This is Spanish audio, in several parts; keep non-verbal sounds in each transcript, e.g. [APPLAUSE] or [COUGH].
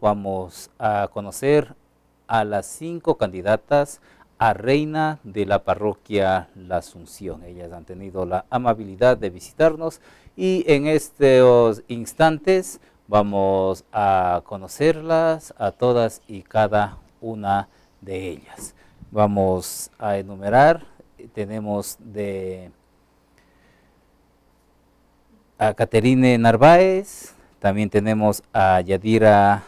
Vamos a conocer a las cinco candidatas a reina de la parroquia La Asunción. Ellas han tenido la amabilidad de visitarnos y en estos instantes vamos a conocerlas a todas y cada una de ellas. Vamos a enumerar, tenemos de a Caterine Narváez, también tenemos a Yadira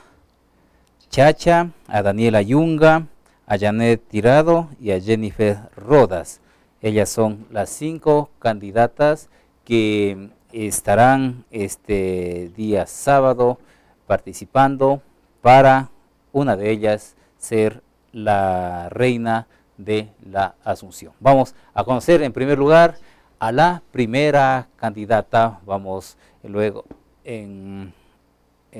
Chacha, a Daniela Yunga, a Janet Tirado y a Jennifer Rodas. Ellas son las cinco candidatas que eh, estarán este día sábado participando para una de ellas ser la reina de la Asunción. Vamos a conocer en primer lugar a la primera candidata. Vamos luego en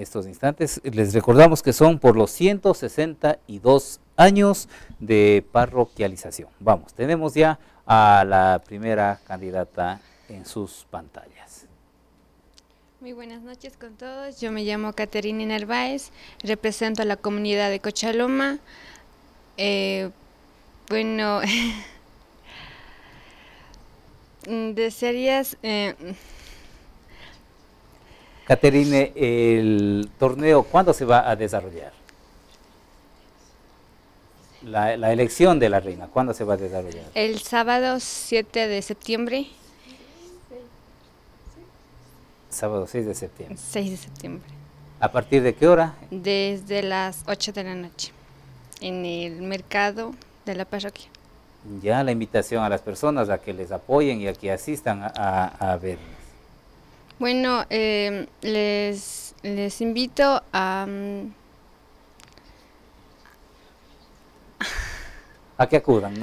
estos instantes. Les recordamos que son por los 162 años de parroquialización. Vamos, tenemos ya a la primera candidata en sus pantallas. Muy buenas noches con todos. Yo me llamo Caterina Narváez, represento a la comunidad de Cochaloma. Eh, bueno, [LAUGHS] mm, desearías... Eh, Caterine, el torneo, ¿cuándo se va a desarrollar? La, elección de la reina, ¿cuándo se va a desarrollar? El sábado 7 de septiembre. Sábado 6 de septiembre. 6 de septiembre. ¿A partir de qué hora? Desde las 8 de la noche, en el mercado de la parroquia. Ya la invitación a las personas a que les apoyen y a que asistan a ver bueno, em, les, invito a... Mm, a que acudan,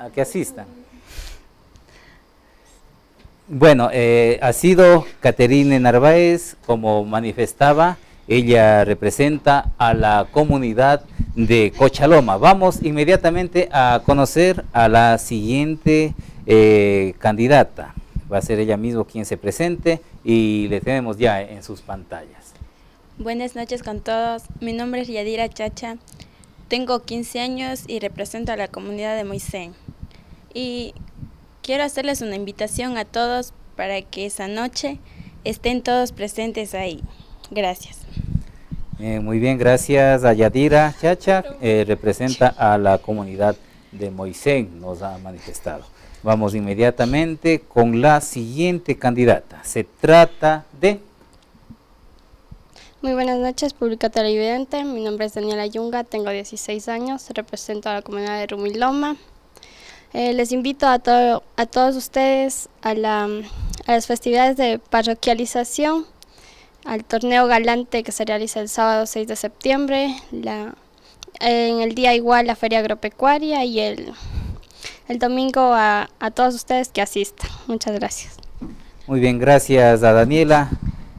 A que asistan. Bueno, eh, ha sido Caterine Narváez, como manifestaba, ella representa a la comunidad de Cochaloma. Vamos inmediatamente a conocer a la siguiente eh, candidata va a ser ella misma quien se presente y le tenemos ya en sus pantallas. Buenas noches con todos, mi nombre es Yadira Chacha, tengo 15 años y represento a la comunidad de Moisés. Y quiero hacerles una invitación a todos para que esa noche estén todos presentes ahí. Gracias. Eh, muy bien, gracias a Yadira Chacha, eh, representa a la comunidad de Moisés, nos ha manifestado. Vamos inmediatamente con la siguiente candidata. Se trata de... Muy buenas noches, público televidente. Mi nombre es Daniela Yunga, tengo 16 años, represento a la comunidad de Rumiloma. Eh, les invito a, a todos ustedes a, a las festividades de parroquialización, al torneo galante que se realiza el sábado 6 de septiembre, la, en el día igual la feria agropecuaria y el el domingo a, todos ustedes que asistan. Muchas gracias. Muy bien, gracias a Daniela.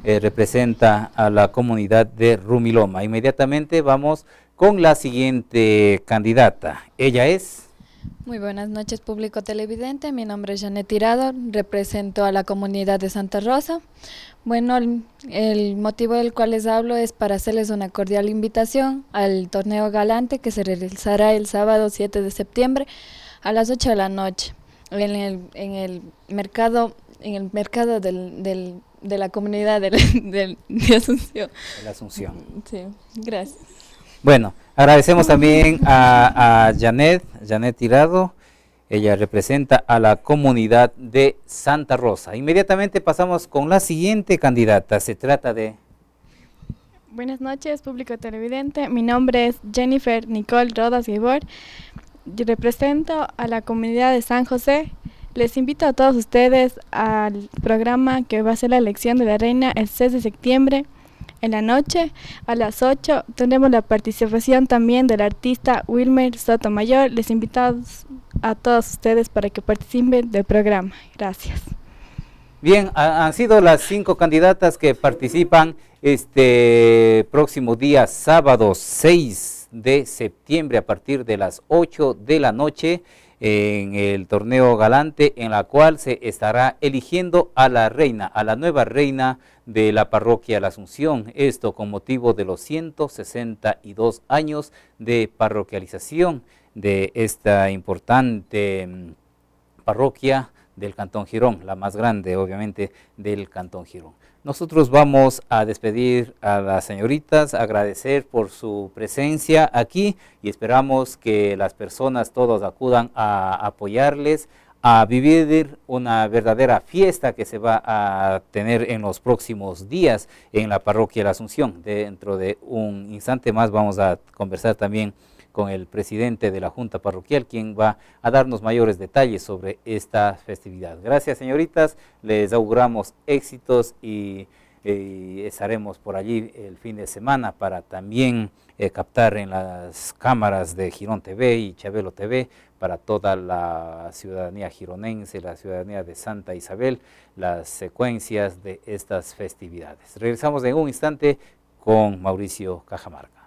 Eh, representa a la comunidad de Rumiloma. Inmediatamente vamos con la siguiente candidata. Ella es... Muy buenas noches, público televidente. Mi nombre es Janet Tirado, represento a la comunidad de Santa Rosa. Bueno, el, el, motivo del cual les hablo es para hacerles una cordial invitación al torneo galante que se realizará el sábado 7 de septiembre a las 8 de la noche en el, en el mercado, en el mercado del, del, de la comunidad del, [LAUGHS] de Asunción. De Asunción. Sí, gracias. Bueno, agradecemos también a, a Janet, Janet Tirado. Ella representa a la comunidad de Santa Rosa. Inmediatamente pasamos con la siguiente candidata. Se trata de... Buenas noches, público televidente. Mi nombre es Jennifer Nicole Rodas Gibor represento a la comunidad de San José. Les invito a todos ustedes al programa que va a ser la elección de la reina el 6 de septiembre en la noche. A las 8 tendremos la participación también del artista Wilmer Sotomayor. Les invito a todos ustedes para que participen del programa. Gracias. Bien, han sido las cinco candidatas que participan este próximo día, sábado 6 de septiembre a partir de las 8 de la noche en el torneo galante en la cual se estará eligiendo a la reina, a la nueva reina de la parroquia La Asunción, esto con motivo de los 162 años de parroquialización de esta importante mm, parroquia del Cantón Girón, la más grande obviamente del Cantón Girón. Nosotros vamos a despedir a las señoritas, agradecer por su presencia aquí y esperamos que las personas todos acudan a apoyarles, a vivir una verdadera fiesta que se va a tener en los próximos días en la parroquia de la Asunción. Dentro de un instante más vamos a conversar también con el presidente de la Junta Parroquial, quien va a darnos mayores detalles sobre esta festividad. Gracias, señoritas. Les auguramos éxitos y eh, estaremos por allí el fin de semana para también eh, captar en las cámaras de Girón TV y Chabelo TV para toda la ciudadanía gironense, la ciudadanía de Santa Isabel, las secuencias de estas festividades. Regresamos en un instante con Mauricio Cajamarca.